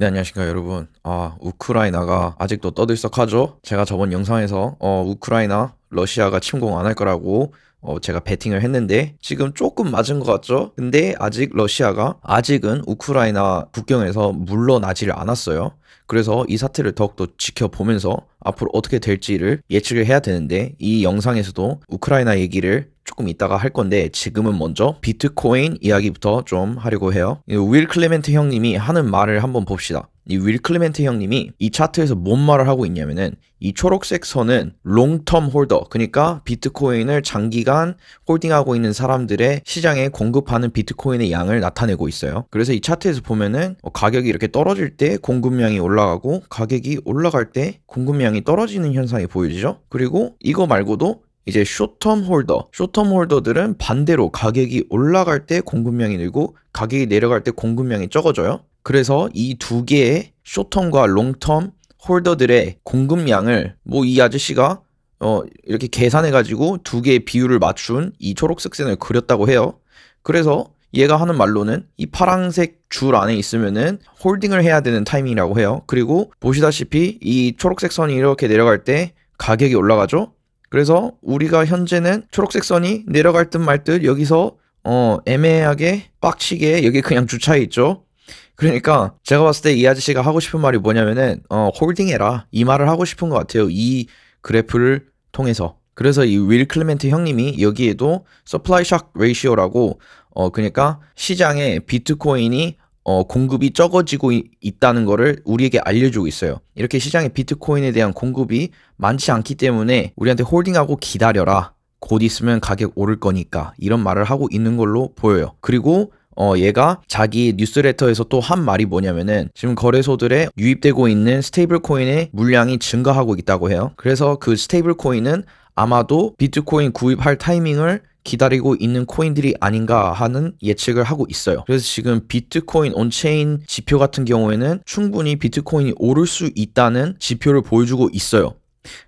네, 안녕하십니까 여러분. 아, 우크라이나가 아직도 떠들썩하죠? 제가 저번 영상에서 어, 우크라이나 러시아가 침공 안 할 거라고 어, 제가 베팅을 했는데 지금 조금 맞은 것 같죠? 근데 아직 러시아가 아직은 우크라이나 국경에서 물러나지를 않았어요. 그래서 이 사태를 더욱더 지켜보면서 앞으로 어떻게 될지를 예측을 해야 되는데 이 영상에서도 우크라이나 얘기를 조금 이따가 할 건데 지금은 먼저 비트코인 이야기부터 좀 하려고 해요. 윌 클레멘트 형님이 하는 말을 한번 봅시다. 이 윌 클레멘트 형님이 이 차트에서 뭔 말을 하고 있냐면은 이 초록색 선은 롱텀 홀더 그러니까 비트코인을 장기간 홀딩하고 있는 사람들의 시장에 공급하는 비트코인의 양을 나타내고 있어요. 그래서 이 차트에서 보면은 어, 가격이 이렇게 떨어질 때 공급량이 올라가고 가격이 올라갈 때 공급량이 떨어지는 현상이 보여지죠. 그리고 이거 말고도 이제 쇼텀 홀더, 쇼텀 홀더들은 반대로 가격이 올라갈 때 공급량이 늘고 가격이 내려갈 때 공급량이 적어져요. 그래서 이 두 개의 쇼텀과 롱텀 홀더들의 공급량을 뭐 이 아저씨가 어 이렇게 계산해 가지고 두 개의 비율을 맞춘 이 초록색 선을 그렸다고 해요. 그래서 얘가 하는 말로는 이 파란색 줄 안에 있으면은 홀딩을 해야 되는 타이밍이라고 해요. 그리고 보시다시피 이 초록색 선이 이렇게 내려갈 때 가격이 올라가죠. 그래서 우리가 현재는 초록색 선이 내려갈 듯 말듯 듯 여기서 어 애매하게 빡치게 여기 그냥 주차해 있죠. 그러니까 제가 봤을 때 이 아저씨가 하고 싶은 말이 뭐냐면은 어 홀딩해라 이 말을 하고 싶은 것 같아요. 이 그래프를 통해서. 그래서 이 윌 클레멘트 형님이 여기에도 서플라이 샥 레이시오라고 어 그러니까 시장에 비트코인이 어, 공급이 적어지고 이, 있다는 거를 우리에게 알려주고 있어요. 이렇게 시장에 비트코인에 대한 공급이 많지 않기 때문에 우리한테 홀딩하고 기다려라. 곧 있으면 가격 오를 거니까 이런 말을 하고 있는 걸로 보여요. 그리고 어, 얘가 자기 뉴스레터에서 또 한 말이 뭐냐면은 지금 거래소들에 유입되고 있는 스테이블 코인의 물량이 증가하고 있다고 해요. 그래서 그 스테이블 코인은 아마도 비트코인 구입할 타이밍을 기다리고 있는 코인들이 아닌가 하는 예측을 하고 있어요. 그래서 지금 비트코인 온체인 지표 같은 경우에는 충분히 비트코인이 오를 수 있다는 지표를 보여주고 있어요.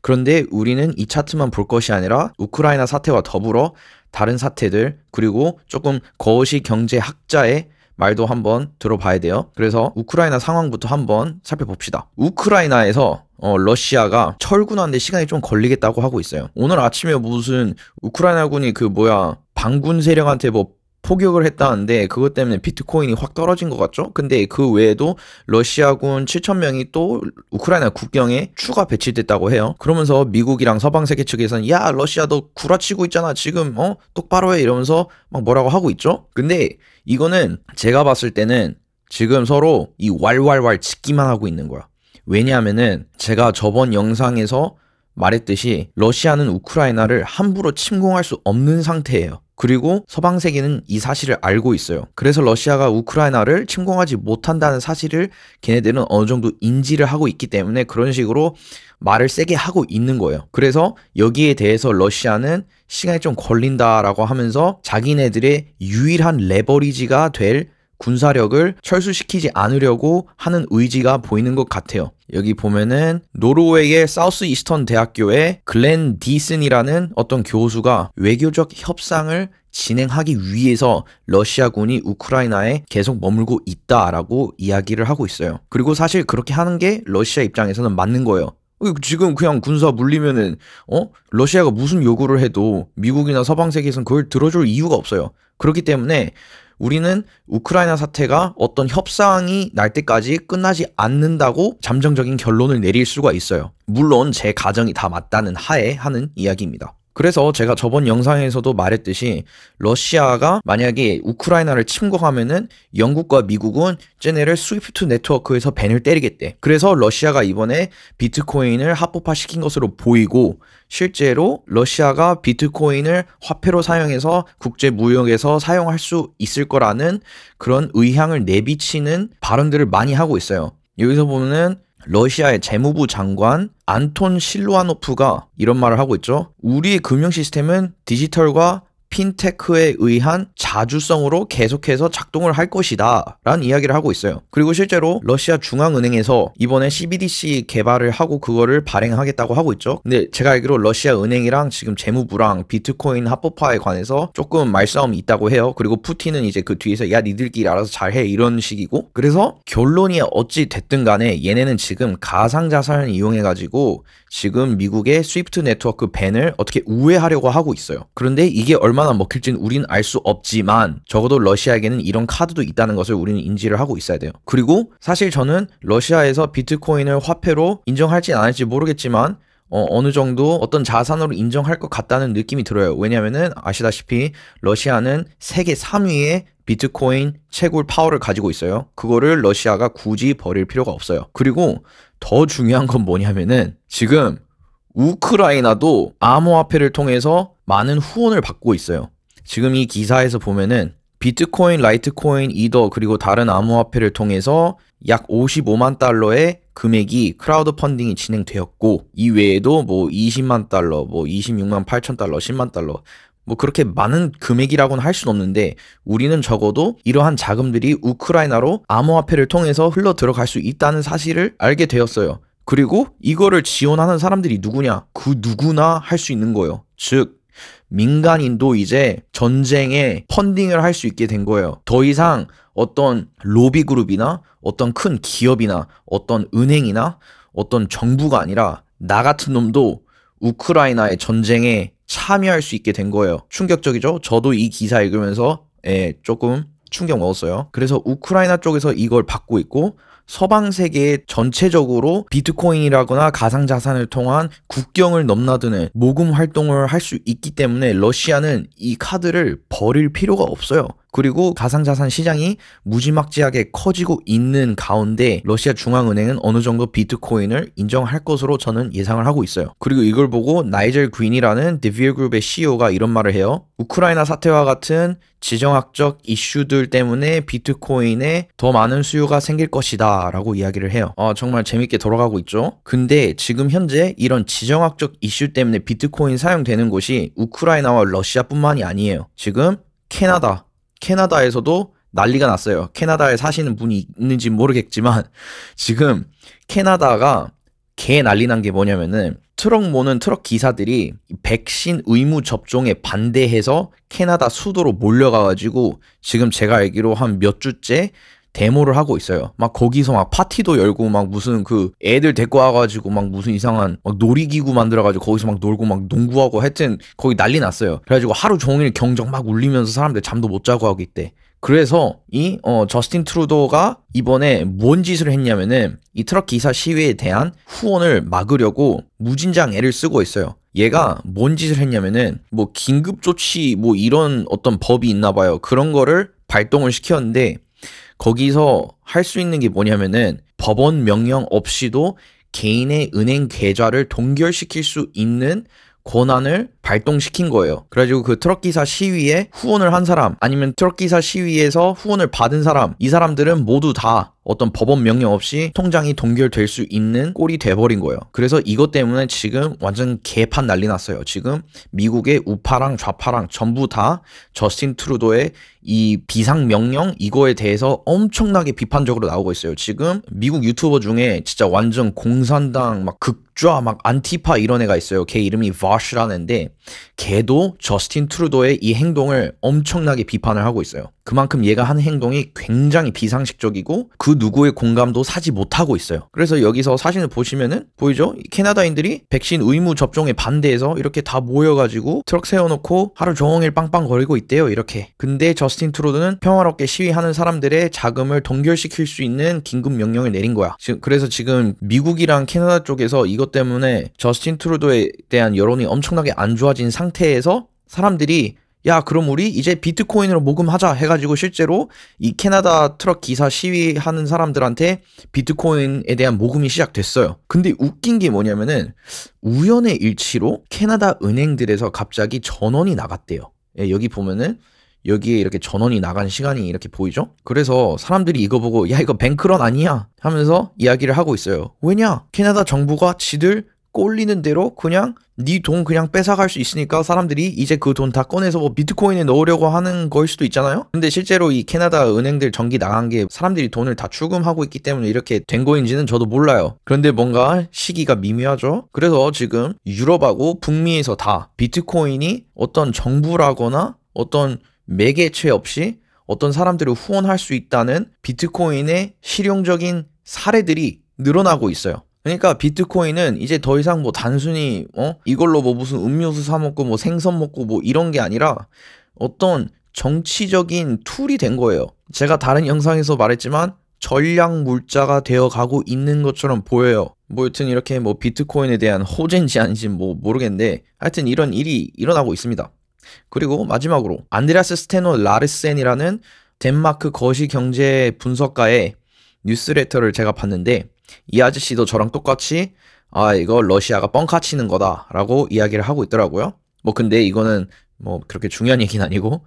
그런데 우리는 이 차트만 볼 것이 아니라 우크라이나 사태와 더불어 다른 사태들 그리고 조금 거시 경제학자의 말도 한번 들어봐야 돼요. 그래서 우크라이나 상황부터 한번 살펴봅시다. 우크라이나에서 어, 러시아가 철군하는데 시간이 좀 걸리겠다고 하고 있어요. 오늘 아침에 무슨 우크라이나군이 그 뭐야 반군 세력한테 뭐 포격을 했다는데 그것 때문에 비트코인이 확 떨어진 것 같죠? 근데 그 외에도 러시아군 7천 명이 또 우크라이나 국경에 추가 배치됐다고 해요. 그러면서 미국이랑 서방 세계 측에서는 야 러시아 도 구라치고 있잖아 지금 어 똑바로 해 이러면서 막 뭐라고 하고 있죠? 근데 이거는 제가 봤을 때는 지금 서로 이 왈왈왈 짓기만 하고 있는 거야. 왜냐하면은 제가 저번 영상에서 말했듯이 러시아는 우크라이나를 함부로 침공할 수 없는 상태예요. 그리고 서방 세계는 이 사실을 알고 있어요. 그래서 러시아가 우크라이나를 침공하지 못한다는 사실을 걔네들은 어느 정도 인지를 하고 있기 때문에 그런 식으로 말을 세게 하고 있는 거예요. 그래서 여기에 대해서 러시아는 시간이 좀 걸린다라고 하면서 자기네들의 유일한 레버리지가 될 군사력을 철수시키지 않으려고 하는 의지가 보이는 것 같아요. 여기 보면은 노르웨이의 사우스 이스턴 대학교의 글렌 디슨이라는 어떤 교수가 외교적 협상을 진행하기 위해서 러시아군이 우크라이나에 계속 머물고 있다라고 이야기를 하고 있어요. 그리고 사실 그렇게 하는 게 러시아 입장에서는 맞는 거예요. 어, 지금 그냥 군사 물리면은 어 러시아가 무슨 요구를 해도 미국이나 서방 세계에선 그걸 들어줄 이유가 없어요. 그렇기 때문에 우리는 우크라이나 사태가 어떤 협상이 날 때까지 끝나지 않는다고 잠정적인 결론을 내릴 수가 있어요. 물론 제 가정이 다 맞다는 하에 하는 이야기입니다. 그래서 제가 저번 영상에서도 말했듯이 러시아가 만약에 우크라이나를 침공하면은 영국과 미국은 쟤네를 스위프트 네트워크에서 벤을 때리겠대. 그래서 러시아가 이번에 비트코인을 합법화 시킨 것으로 보이고 실제로 러시아가 비트코인을 화폐로 사용해서 국제 무역에서 사용할 수 있을 거라는 그런 의향을 내비치는 발언들을 많이 하고 있어요. 여기서 보면은 러시아의 재무부 장관 안톤 실루아노프가 이런 말을 하고 있죠. 우리의 금융 시스템은 디지털과 핀테크에 의한 자주성으로 계속해서 작동을 할 것이다 라는 이야기를 하고 있어요. 그리고 실제로 러시아 중앙은행에서 이번에 CBDC 개발을 하고 그거를 발행하겠다고 하고 있죠. 근데 제가 알기로 러시아 은행이랑 지금 재무부랑 비트코인 합법화에 관해서 조금 말싸움이 있다고 해요. 그리고 푸틴은 이제 그 뒤에서 야 니들끼리 알아서 잘해 이런 식이고 그래서 결론이 어찌 됐든 간에 얘네는 지금 가상자산을 이용해가지고 지금 미국의 스위프트 네트워크 밴을 어떻게 우회하려고 하고 있어요. 그런데 이게 얼마 얼마나 먹힐진 우린 알수 없지만 적어도 러시아에게는 이런 카드도 있다는 것을 우리는 인지를 하고 있어야 돼요. 그리고 사실 저는 러시아에서 비트코인을 화폐로 인정할지 안 할지 모르겠지만 어, 어느 정도 어떤 자산으로 인정할 것 같다는 느낌이 들어요. 왜냐면은 아시다시피 러시아는 세계 3위의 비트코인 채굴 파워를 가지고 있어요. 그거를 러시아가 굳이 버릴 필요가 없어요. 그리고 더 중요한 건 뭐냐면은 지금 우크라이나도 암호화폐를 통해서 많은 후원을 받고 있어요. 지금 이 기사에서 보면은 비트코인, 라이트코인, 이더 그리고 다른 암호화폐를 통해서 약 55만 달러의 금액이 크라우드 펀딩이 진행되었고 이 외에도 뭐 20만 달러, 뭐 26만 8천 달러, 10만 달러 뭐 그렇게 많은 금액이라고는 할 수는 없는데 우리는 적어도 이러한 자금들이 우크라이나로 암호화폐를 통해서 흘러 들어갈 수 있다는 사실을 알게 되었어요. 그리고 이거를 지원하는 사람들이 누구냐? 그 누구나 할 수 있는 거예요. 즉 민간인도 이제 전쟁에 펀딩을 할 수 있게 된 거예요. 더 이상 어떤 로비 그룹이나 어떤 큰 기업이나 어떤 은행이나 어떤 정부가 아니라 나 같은 놈도 우크라이나의 전쟁에 참여할 수 있게 된 거예요. 충격적이죠? 저도 이 기사 읽으면서 예, 조금 충격 먹었어요. 그래서 우크라이나 쪽에서 이걸 받고 있고 서방 세계 전체적으로 비트코인이라거나 가상 자산을 통한 국경을 넘나드는 모금 활동을 할 수 있기 때문에 러시아는 이 카드를 버릴 필요가 없어요. 그리고 가상자산 시장이 무지막지하게 커지고 있는 가운데 러시아 중앙은행은 어느 정도 비트코인을 인정할 것으로 저는 예상을 하고 있어요. 그리고 이걸 보고 나이젤 그린이라는 디비어 그룹의 CEO가 이런 말을 해요. 우크라이나 사태와 같은 지정학적 이슈들 때문에 비트코인에 더 많은 수요가 생길 것이다 라고 이야기를 해요. 아, 정말 재밌게 돌아가고 있죠. 근데 지금 현재 이런 지정학적 이슈 때문에 비트코인 사용되는 곳이 우크라이나와 러시아뿐만이 아니에요. 지금 캐나다, 캐나다에서도 난리가 났어요. 캐나다에 사시는 분이 있는지 모르겠지만 지금 캐나다가 개 난리 난 게 뭐냐면은 트럭 모는 트럭 기사들이 백신 의무 접종에 반대해서 캐나다 수도로 몰려가가지고 지금 제가 알기로 한 몇 주째 데모를 하고 있어요. 막 거기서 막 파티도 열고 막 무슨 그 애들 데리고 와가지고 막 무슨 이상한 막 놀이기구 만들어가지고 거기서 막 놀고 막 농구하고 하여튼 거기 난리 났어요. 그래가지고 하루 종일 경적 막 울리면서 사람들 잠도 못 자고 하고 있대. 그래서 이 어, 저스틴 트루도가 이번에 뭔 짓을 했냐면은 이 트럭 기사 시위에 대한 후원을 막으려고 무진장 애를 쓰고 있어요. 얘가 뭔 짓을 했냐면은 뭐 긴급 조치 뭐 이런 어떤 법이 있나 봐요. 그런 거를 발동을 시켰는데 거기서 할 수 있는 게 뭐냐면은 법원 명령 없이도 개인의 은행 계좌를 동결시킬 수 있는 권한을 발동시킨 거예요. 그래가지고 그 트럭 기사 시위에 후원을 한 사람 아니면 트럭 기사 시위에서 후원을 받은 사람 이 사람들은 모두 다 어떤 법원 명령 없이 통장이 동결될 수 있는 꼴이 돼버린 거예요. 그래서 이것 때문에 지금 완전 개판 난리 났어요. 지금 미국의 우파랑 좌파랑 전부 다 저스틴 트루도의 이 비상 명령 이거에 대해서 엄청나게 비판적으로 나오고 있어요. 지금 미국 유튜버 중에 진짜 완전 공산당 막 극좌 막 안티파 이런 애가 있어요. 걔 이름이 바쉬라는데 걔도 저스틴 트루도의 이 행동을 엄청나게 비판을 하고 있어요. 그만큼 얘가 하는 행동이 굉장히 비상식적이고 그 누구의 공감도 사지 못하고 있어요. 그래서 여기서 사진을 보시면은 보이죠? 캐나다인들이 백신 의무 접종에 반대해서 이렇게 다 모여가지고 트럭 세워놓고 하루 종일 빵빵거리고 있대요. 이렇게. 근데 저스틴 트로드는 평화롭게 시위하는 사람들의 자금을 동결시킬 수 있는 긴급 명령을 내린 거야. 지금 그래서 지금 미국이랑 캐나다 쪽에서 이것 때문에 저스틴 트루도에 대한 여론이 엄청나게 안 좋아진 상태에서 사람들이 야, 그럼 우리 이제 비트코인으로 모금하자 해가지고 실제로 이 캐나다 트럭 기사 시위하는 사람들한테 비트코인에 대한 모금이 시작됐어요. 근데 웃긴 게 뭐냐면은 우연의 일치로 캐나다 은행들에서 갑자기 전원이 나갔대요. 예, 여기 보면은 여기에 이렇게 전원이 나간 시간이 이렇게 보이죠? 그래서 사람들이 이거 보고 야 이거 뱅크런 아니야 하면서 이야기를 하고 있어요. 왜냐? 캐나다 정부가 지들 꼴리는 대로 그냥 네 돈 그냥 뺏어갈 수 있으니까 사람들이 이제 그 돈 다 꺼내서 뭐 비트코인에 넣으려고 하는 거일 수도 있잖아요. 근데 실제로 이 캐나다 은행들 전기 나간 게 사람들이 돈을 다 출금하고 있기 때문에 이렇게 된 거인지는 저도 몰라요. 그런데 뭔가 시기가 미묘하죠. 그래서 지금 유럽하고 북미에서 다 비트코인이 어떤 정부라거나 어떤 매개체 없이 어떤 사람들을 후원할 수 있다는 비트코인의 실용적인 사례들이 늘어나고 있어요. 그러니까 비트코인은 이제 더 이상 뭐 단순히 어 이걸로 뭐 무슨 음료수 사 먹고 뭐 생선 먹고 뭐 이런 게 아니라 어떤 정치적인 툴이 된 거예요. 제가 다른 영상에서 말했지만 전략 물자가 되어 가고 있는 것처럼 보여요. 뭐 여튼 이렇게 뭐 비트코인에 대한 호재인지 아닌지 뭐 모르겠는데 하여튼 이런 일이 일어나고 있습니다. 그리고 마지막으로 안드레아스 스테노 라르센이라는 덴마크 거시 경제 분석가의 뉴스레터를 제가 봤는데 이 아저씨도 저랑 똑같이 아 이거 러시아가 뻥카치는 거다라고 이야기를 하고 있더라고요. 뭐 근데 이거는 뭐 그렇게 중요한 얘기는 아니고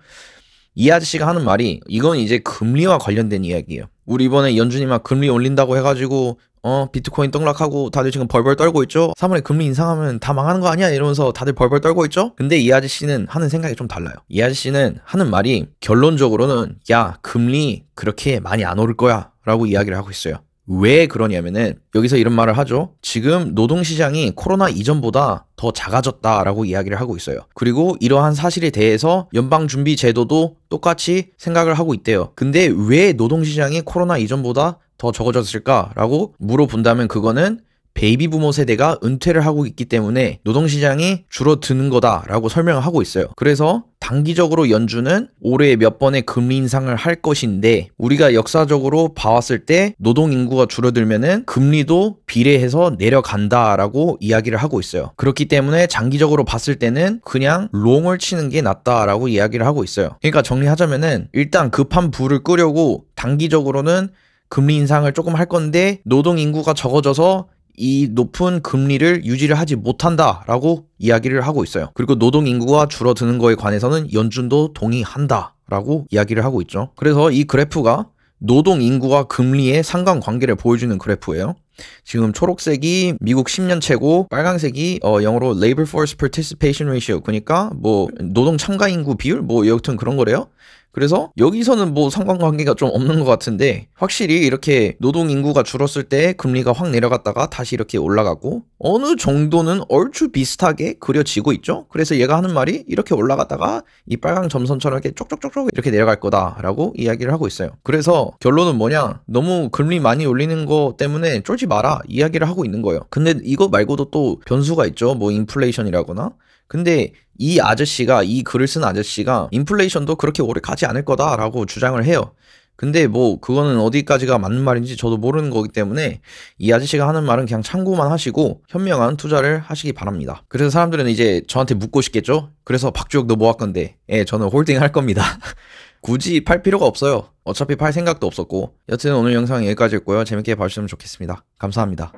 이 아저씨가 하는 말이 이건 이제 금리와 관련된 이야기예요. 우리 이번에 연준이막 금리 올린다고 해가지고 어 비트코인 떡락하고 다들 지금 벌벌 떨고 있죠. 3월에 금리 인상하면 다 망하는 거 아니야 이러면서 다들 벌벌 떨고 있죠. 근데 이 아저씨는 하는 생각이 좀 달라요. 이 아저씨는 하는 말이 결론적으로는 야 금리 그렇게 많이 안 오를 거야라고 이야기를 하고 있어요. 왜 그러냐면은 여기서 이런 말을 하죠. 지금 노동시장이 코로나 이전보다 더 작아졌다라고 이야기를 하고 있어요. 그리고 이러한 사실에 대해서 연방준비제도도 똑같이 생각을 하고 있대요. 근데 왜 노동시장이 코로나 이전보다 더 적어졌을까라고 물어본다면 그거는 베이비 부모 세대가 은퇴를 하고 있기 때문에 노동시장이 줄어드는 거다라고 설명을 하고 있어요. 그래서 단기적으로 연준은 올해 몇 번의 금리 인상을 할 것인데 우리가 역사적으로 봐왔을 때 노동 인구가 줄어들면은 금리도 비례해서 내려간다라고 이야기를 하고 있어요. 그렇기 때문에 장기적으로 봤을 때는 그냥 롱을 치는 게 낫다라고 이야기를 하고 있어요. 그러니까 정리하자면은 일단 급한 불을 끄려고 단기적으로는 금리 인상을 조금 할 건데 노동 인구가 적어져서 이 높은 금리를 유지를 하지 못한다라고 이야기를 하고 있어요. 그리고 노동 인구가 줄어드는 거에 관해서는 연준도 동의한다라고 이야기를 하고 있죠. 그래서 이 그래프가 노동 인구와 금리의 상관 관계를 보여주는 그래프예요. 지금 초록색이 미국 1 0년최고빨간색이어 영어로 labor force participation ratio 그러니까 뭐 노동 참가 인구 비율 뭐 여튼 그런 거래요. 그래서 여기서는 뭐 상관관계가 좀 없는 것 같은데 확실히 이렇게 노동 인구가 줄었을 때 금리가 확 내려갔다가 다시 이렇게 올라가고 어느 정도는 얼추 비슷하게 그려지고 있죠. 그래서 얘가 하는 말이 이렇게 올라갔다가 이 빨강 점선처럼 이렇게 쪽쪽쪽쪽 이렇게 내려갈 거다라고 이야기를 하고 있어요. 그래서 결론은 뭐냐? 너무 금리 많이 올리는 거 때문에 쫄지 마라 이야기를 하고 있는 거예요. 근데 이거 말고도 또 변수가 있죠. 뭐 인플레이션이라거나 근데 이 아저씨가 이 글을 쓴 아저씨가 인플레이션도 그렇게 오래 가지 않을 거다라고 주장을 해요. 근데 뭐 그거는 어디까지가 맞는 말인지 저도 모르는 거기 때문에 이 아저씨가 하는 말은 그냥 참고만 하시고 현명한 투자를 하시기 바랍니다. 그래서 사람들은 이제 저한테 묻고 싶겠죠? 그래서 박주혁 너뭐 할 건데? 예, 저는 홀딩 할 겁니다. 굳이 팔 필요가 없어요. 어차피 팔 생각도 없었고 여튼 오늘 영상 여기까지였고요. 재밌게 봐주셨으면 좋겠습니다. 감사합니다.